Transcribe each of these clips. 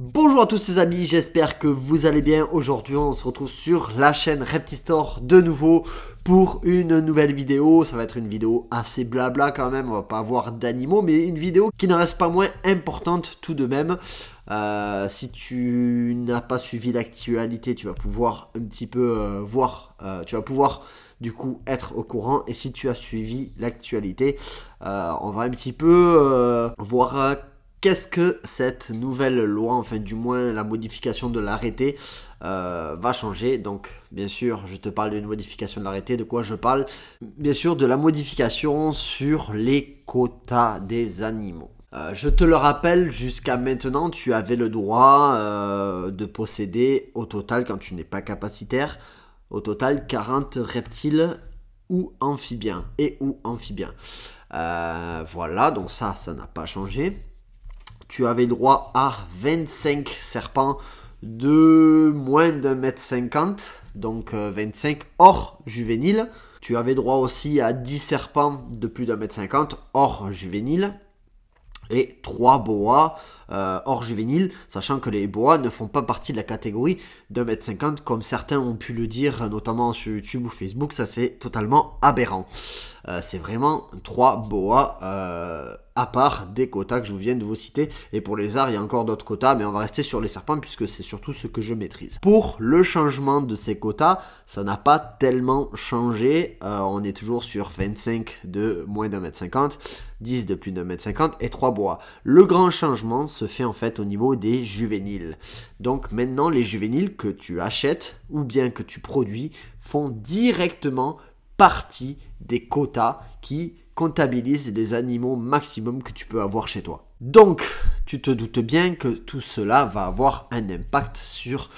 Bonjour à tous les amis, j'espère que vous allez bien. Aujourd'hui, on se retrouve sur la chaîne Reptistore de nouveau pour une nouvelle vidéo. Ça va être une vidéo assez blabla quand même, on va pas avoir d'animaux, mais une vidéo qui n'en reste pas moins importante tout de même. Euh, si tu n'as pas suivi l'actualité, tu vas pouvoir un petit peu euh, voir, euh, tu vas pouvoir du coup être au courant. Et si tu as suivi l'actualité, on va un petit peu voir Qu'est-ce que cette nouvelle loi, enfin du moins la modification de l'arrêté, euh, va changer Donc bien sûr, je te parle d'une modification de l'arrêté, de quoi je parle Bien sûr, de la modification sur les quotas des animaux. Euh, je te le rappelle, jusqu'à maintenant, tu avais le droit euh, de posséder au total, quand tu n'es pas capacitaire, au total 40 reptiles ou amphibiens. Et ou amphibiens. voilà, donc ça, ça n'a pas changé tu avais droit à 25 serpents de moins d'un mètre cinquante, donc 25 euh, hors juvénile. Tu avais droit aussi à 10 serpents de plus d'un mètre cinquante hors juvénile et 3 boas euh, hors juvénile, sachant que les boas ne font pas partie de la catégorie d'un mètre cinquante, comme certains ont pu le dire, notamment sur YouTube ou Facebook, ça c'est totalement aberrant. Euh, c'est vraiment 3 boas à part des quotas que je vous viens de vous citer. Et pour les arts, il y a encore d'autres quotas, mais on va rester sur les serpents puisque c'est surtout ce que je maîtrise. Pour le changement de ces quotas, ça n'a pas tellement changé. Euh, on est toujours sur 25 de moins d'un mètre cinquante, 10 de plus d'un mètre cinquante, et 3 bois. Le grand changement se fait en fait au niveau des juvéniles. Donc maintenant les juvéniles que tu achètes ou bien que tu produis font directement partie des quotas qui comptabilise les animaux maximum que tu peux avoir chez toi. Donc, tu te doutes bien que tout cela va avoir un impact sur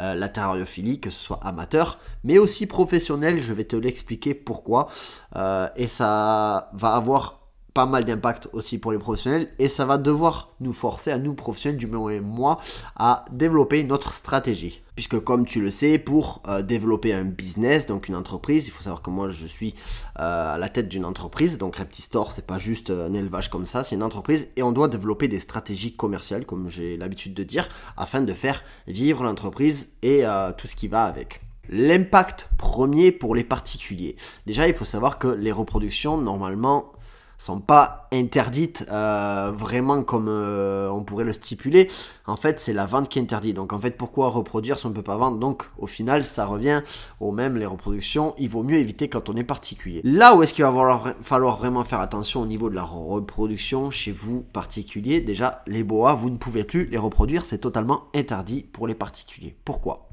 euh, la terrariophilie, que ce soit amateur, mais aussi professionnel. Je vais te l'expliquer pourquoi. Euh, et ça va avoir pas mal d'impact aussi pour les professionnels et ça va devoir nous forcer à nous professionnels du et moi à développer notre stratégie puisque comme tu le sais pour euh, développer un business donc une entreprise il faut savoir que moi je suis euh, à la tête d'une entreprise donc Repti Store c'est pas juste euh, un élevage comme ça c'est une entreprise et on doit développer des stratégies commerciales comme j'ai l'habitude de dire afin de faire vivre l'entreprise et tout ce qui va avec L'impact premier pour les particuliers. Déjà, il faut savoir que les reproductions, normalement, sont pas interdites euh, vraiment comme euh, on pourrait le stipuler. En fait, c'est la vente qui est interdite. Donc, en fait, pourquoi reproduire si on ne peut pas vendre Donc, au final, ça revient au même, les reproductions, il vaut mieux éviter quand on est particulier. Là où est-ce qu'il va falloir, falloir vraiment faire attention au niveau de la reproduction chez vous, particulier, déjà, les boas, vous ne pouvez plus les reproduire, c'est totalement interdit pour les particuliers. Pourquoi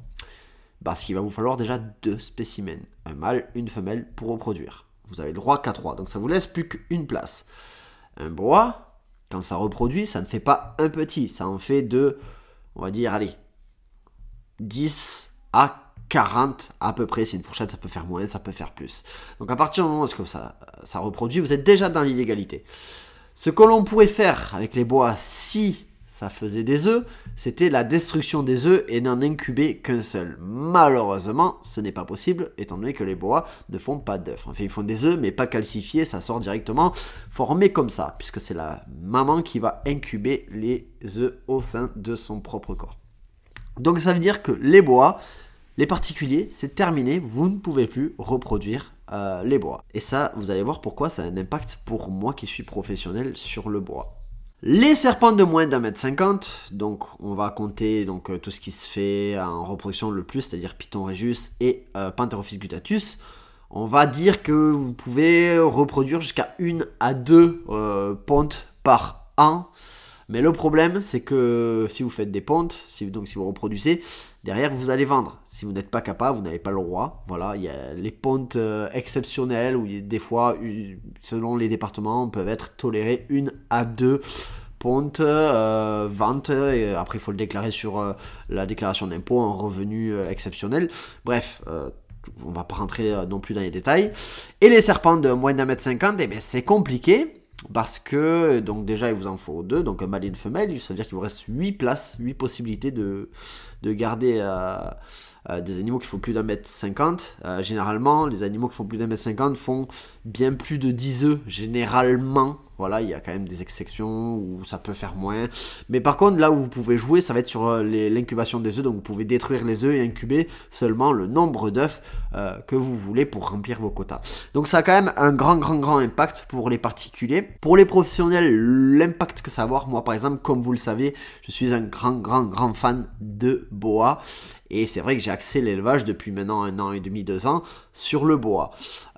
Parce qu'il va vous falloir déjà deux spécimens, un mâle, une femelle, pour reproduire. Vous avez le droit qu'à 3, donc ça vous laisse plus qu'une place. Un bois, quand ça reproduit, ça ne fait pas un petit, ça en fait de, on va dire, allez, 10 à 40 à peu près, c'est une fourchette, ça peut faire moins, ça peut faire plus. Donc à partir du moment où ça, ça reproduit, vous êtes déjà dans l'illégalité. Ce que l'on pourrait faire avec les bois si ça faisait des œufs, c'était la destruction des œufs et n'en incuber qu'un seul. Malheureusement, ce n'est pas possible, étant donné que les bois ne font pas d'œufs. Enfin, ils font des œufs, mais pas calcifiés, ça sort directement formé comme ça, puisque c'est la maman qui va incuber les œufs au sein de son propre corps. Donc ça veut dire que les bois, les particuliers, c'est terminé, vous ne pouvez plus reproduire euh, les bois. Et ça, vous allez voir pourquoi ça a un impact pour moi qui suis professionnel sur le bois. Les serpents de moins d'un mètre cinquante, donc on va compter donc, euh, tout ce qui se fait en reproduction le plus, c'est-à-dire Python regius et euh, Pantherophis gutatus. On va dire que vous pouvez reproduire jusqu'à une à deux euh, pontes par an mais le problème, c'est que si vous faites des pontes, si, donc si vous reproduisez, derrière vous allez vendre. Si vous n'êtes pas capable, vous n'avez pas le droit. Voilà, il y a les pontes euh, exceptionnelles où des fois, selon les départements, peuvent être tolérées une à deux pontes, euh, ventes. et après il faut le déclarer sur euh, la déclaration d'impôt en revenu exceptionnel. Bref, on ne va pas rentrer non plus dans les détails. Et les serpents de moins d'un mètre cinquante, eh c'est compliqué. Parce que, donc déjà, il vous en faut deux, donc un mâle et une femelle, ça veut dire qu'il vous reste 8 places, 8 possibilités de, garder euh, euh, des animaux qui font plus d'un mètre cinquante. Euh, généralement, les animaux qui font plus d'un mètre cinquante font bien plus de 10 œufs, généralement. Voilà, il y a quand même des exceptions où ça peut faire moins. Mais par contre, là où vous pouvez jouer, ça va être sur euh, l'incubation des œufs. Donc vous pouvez détruire les œufs et incuber seulement le nombre d'œufs euh, que vous voulez pour remplir vos quotas. Donc ça a quand même un grand, grand, grand impact pour les particuliers. Pour les professionnels, l'impact que ça va avoir, moi par exemple, comme vous le savez, je suis un grand, grand, grand fan de boa. Et c'est vrai que j'ai axé l'élevage depuis maintenant un an et demi, deux ans sur le bois.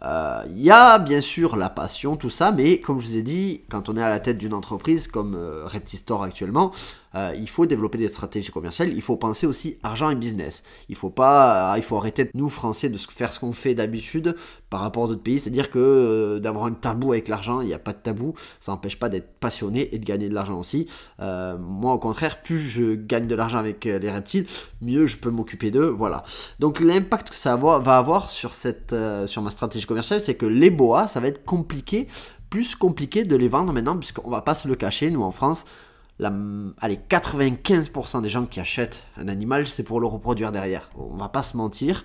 Euh, il y a bien sûr la passion, tout ça, mais comme je vous ai dit, quand on est à la tête d'une entreprise comme euh, Reptistore actuellement, euh, il faut développer des stratégies commerciales, il faut penser aussi argent et business. Il faut pas, euh, il faut arrêter nous Français de faire ce qu'on fait d'habitude par rapport aux autres pays, c'est-à-dire que euh, d'avoir un tabou avec l'argent, il n'y a pas de tabou, ça n'empêche pas d'être passionné et de gagner de l'argent aussi. moi au contraire, plus je gagne de l'argent avec les reptiles, mieux je peux m'occuper d'eux, voilà. Donc l'impact que ça va avoir sur cette, sur ma stratégie commerciale, c'est que les boas, ça va être compliqué plus compliqué de les vendre maintenant, puisqu'on va pas se le cacher, nous en France, allez, 95% des gens qui achètent un animal, c'est pour le reproduire derrière. On va pas se mentir.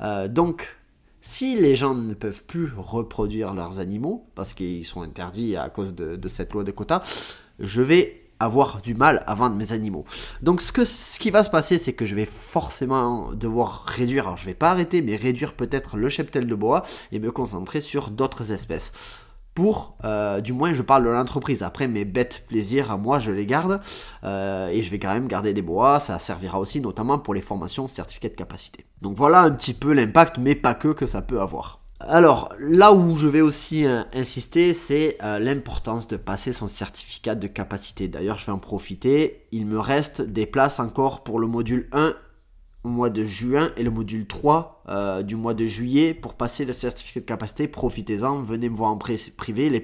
Euh, donc, si les gens ne peuvent plus reproduire leurs animaux, parce qu'ils sont interdits à cause de, cette loi de quotas, je vais avoir du mal à vendre mes animaux. Donc ce, que, ce qui va se passer, c'est que je vais forcément devoir réduire, alors je vais pas arrêter, mais réduire peut-être le cheptel de bois et me concentrer sur d'autres espèces pour, euh, du moins je parle de l'entreprise, après mes bêtes plaisirs, moi je les garde, euh, et je vais quand même garder des bois, ça servira aussi notamment pour les formations certificat de capacité. Donc voilà un petit peu l'impact, mais pas que que ça peut avoir. Alors là où je vais aussi euh, insister, c'est l'importance de passer son certificat de capacité. D'ailleurs, je vais en profiter. Il me reste des places encore pour le module 1 mois de juin et le module 3 euh, du mois de juillet pour passer le certificat de capacité. Profitez-en, venez me voir en privé. Les,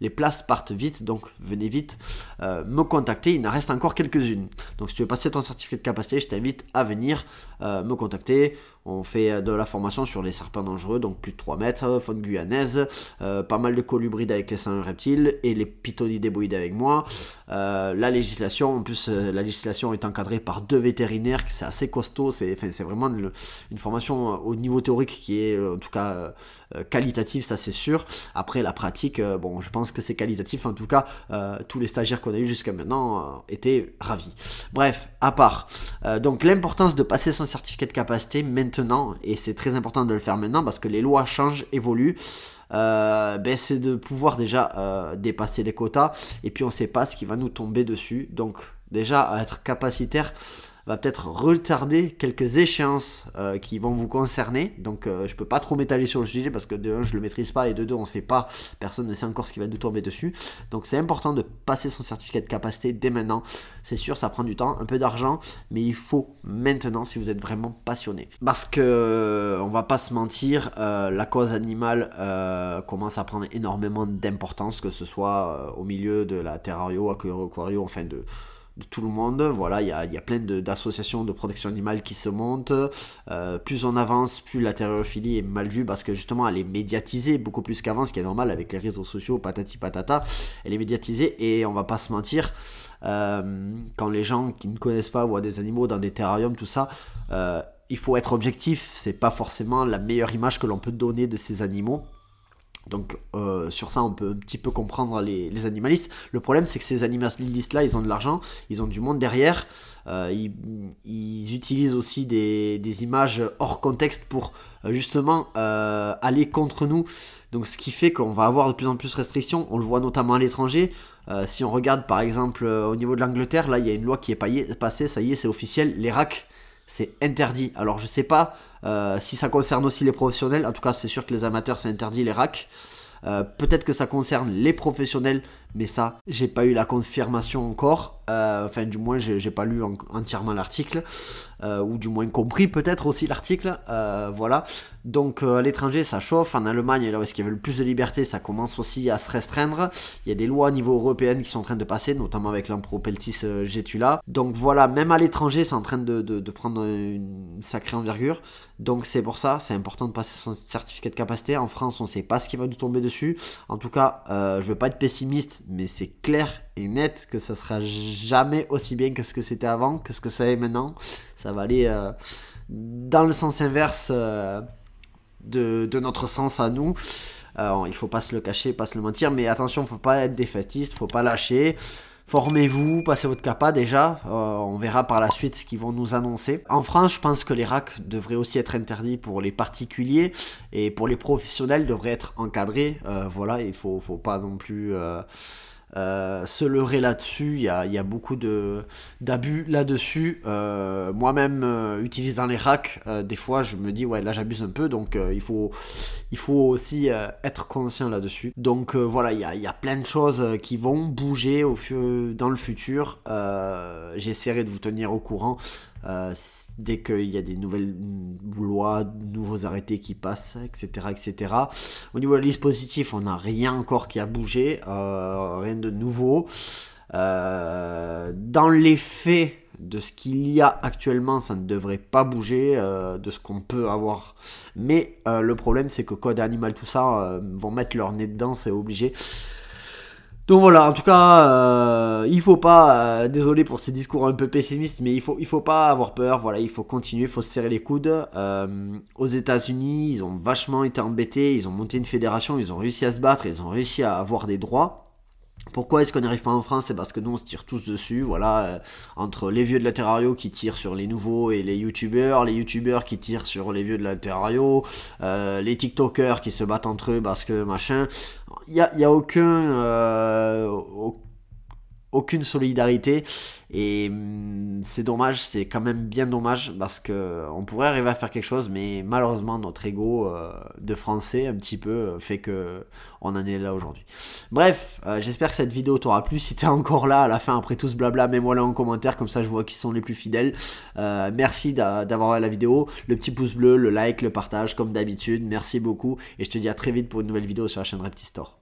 les places partent vite, donc venez vite euh, me contacter. Il en reste encore quelques-unes. Donc si tu veux passer ton certificat de capacité, je t'invite à venir euh, me contacter. On fait euh, de la formation sur les serpents dangereux, donc plus de 3 mètres, euh, faune guyanaise, euh, pas mal de colubrides avec les singes reptiles et les pythonidés avec moi. la législation, en plus, la législation est encadrée par deux vétérinaires, c'est assez costaud, c'est vraiment une, formation au niveau théorique qui est en tout cas euh, qualitatif, ça c'est sûr. Après, la pratique, euh, bon, je pense que c'est qualitatif. En tout cas, euh, tous les stagiaires qu'on a eu jusqu'à maintenant étaient ravis. Bref, à part. donc, l'importance de passer son certificat de capacité maintenant, et c'est très important de le faire maintenant parce que les lois changent, évoluent. ben c'est de pouvoir déjà dépasser les quotas et puis on sait pas ce qui va nous tomber dessus donc déjà être capacitaire va peut-être retarder quelques échéances euh, qui vont vous concerner. Donc je euh, je peux pas trop m'étaler sur le sujet parce que de un, je le maîtrise pas et de deux, on sait pas, personne ne sait encore ce qui va nous tomber dessus. Donc c'est important de passer son certificat de capacité dès maintenant. C'est sûr, ça prend du temps, un peu d'argent, mais il faut maintenant si vous êtes vraiment passionné. Parce que euh, on va pas se mentir, la cause animale commence à prendre énormément d'importance, que ce soit au milieu de la terrario, aquario, enfin de de tout le monde. Voilà, il y a, y a, plein d'associations de, protection animale qui se montent. Euh, plus on avance, plus la est mal vue parce que justement elle est médiatisée beaucoup plus qu'avant, ce qui est normal avec les réseaux sociaux, patati patata. Elle est médiatisée et on va pas se mentir, euh, quand les gens qui ne connaissent pas voient des animaux dans des terrariums, tout ça, euh, il faut être objectif. C'est pas forcément la meilleure image que l'on peut donner de ces animaux. Donc euh, sur ça, on peut un petit peu comprendre les, animalistes. Le problème, c'est que ces animalistes-là, ils ont de l'argent, ils ont du monde derrière. Euh, ils, utilisent aussi des, images hors contexte pour euh, justement aller contre nous. Donc ce qui fait qu'on va avoir de plus en plus de restrictions. On le voit notamment à l'étranger. si on regarde par exemple au niveau de l'Angleterre, là il y a une loi qui est passée, ça y est, c'est officiel. Les racks c'est interdit. Alors je sais pas euh, si ça concerne aussi les professionnels, en tout cas c'est sûr que les amateurs c'est interdit, les racks. Euh, peut-être que ça concerne les professionnels mais ça, j'ai pas eu la confirmation encore. Euh, enfin, du moins, j'ai pas lu entièrement l'article, euh, ou du moins compris peut-être aussi l'article. Euh, voilà. Donc, à l'étranger, ça chauffe. En Allemagne, là où est-ce avait le plus de liberté, ça commence aussi à se restreindre. Il y a des lois au niveau européen qui sont en train de passer, notamment avec l'Ampropeltis Getula. Donc, voilà, même à l'étranger, c'est en train de, de, prendre une sacrée envergure. Donc, c'est pour ça, c'est important de passer son certificat de capacité. En France, on sait pas ce qui va nous tomber dessus. En tout cas, je veux pas être pessimiste mais c'est clair et net que ça sera jamais aussi bien que ce que c'était avant, que ce que ça est maintenant. Ça va aller euh, dans le sens inverse euh, de, notre sens à nous. Il euh, il faut pas se le cacher, pas se le mentir, mais attention, faut pas être défaitiste, faut pas lâcher. Formez-vous, passez votre CAPA déjà, euh, on verra par la suite ce qu'ils vont nous annoncer. En France, je pense que les racks devraient aussi être interdits pour les particuliers et pour les professionnels devraient être encadrés. Euh, voilà, il faut, faut pas non plus... Euh, euh, se leurrer là-dessus. Il y a, y a, beaucoup d'abus là-dessus. Euh, moi-même, euh, utilisant les racks, des fois, je me dis, ouais, là, j'abuse un peu. Donc, il, faut, il faut aussi être conscient là-dessus. Donc, voilà, il y a, plein de choses qui vont bouger au dans le futur. J'essaierai de vous tenir au courant. dès qu'il y a des nouvelles lois, nouveaux arrêtés qui passent, etc., etc. Au niveau des dispositifs, on n'a rien encore qui a bougé, euh, rien de nouveau. Euh, dans les faits de ce qu'il y a actuellement, ça ne devrait pas bouger euh, de ce qu'on peut avoir. Mais le problème, c'est que Code Animal, tout ça, vont mettre leur nez dedans, c'est obligé. Donc voilà, en tout cas, euh, il faut pas, euh, désolé pour ces discours un peu pessimistes, mais il faut, il faut pas avoir peur. Voilà, il faut continuer, il faut se serrer les coudes. Euh, aux États-Unis, ils ont vachement été embêtés, ils ont monté une fédération, ils ont réussi à se battre, ils ont réussi à avoir des droits. Pourquoi est-ce qu'on n'arrive pas en France C'est parce que nous on se tire tous dessus, voilà, euh, entre les vieux de la qui tirent sur les nouveaux et les youtubeurs, les youtubeurs qui tirent sur les vieux de la Terrario, euh, les tiktokers qui se battent entre eux parce que machin, il n'y a, y a aucun, euh, aucun aucune solidarité. Et mm, c'est dommage, c'est quand même bien dommage parce qu'on pourrait arriver à faire quelque chose, mais malheureusement notre ego euh, de français un petit peu euh, fait que on en est là aujourd'hui. Bref, euh, j'espère que cette vidéo t'aura plu. Si t'es encore là à la fin après tout ce blabla, mets-moi là en commentaire comme ça je vois qui sont les plus fidèles. merci d'avoir regardé la vidéo, le petit pouce bleu, le like, le partage comme d'habitude. Merci beaucoup et je te dis à très vite pour une nouvelle vidéo sur la chaîne Reptistore.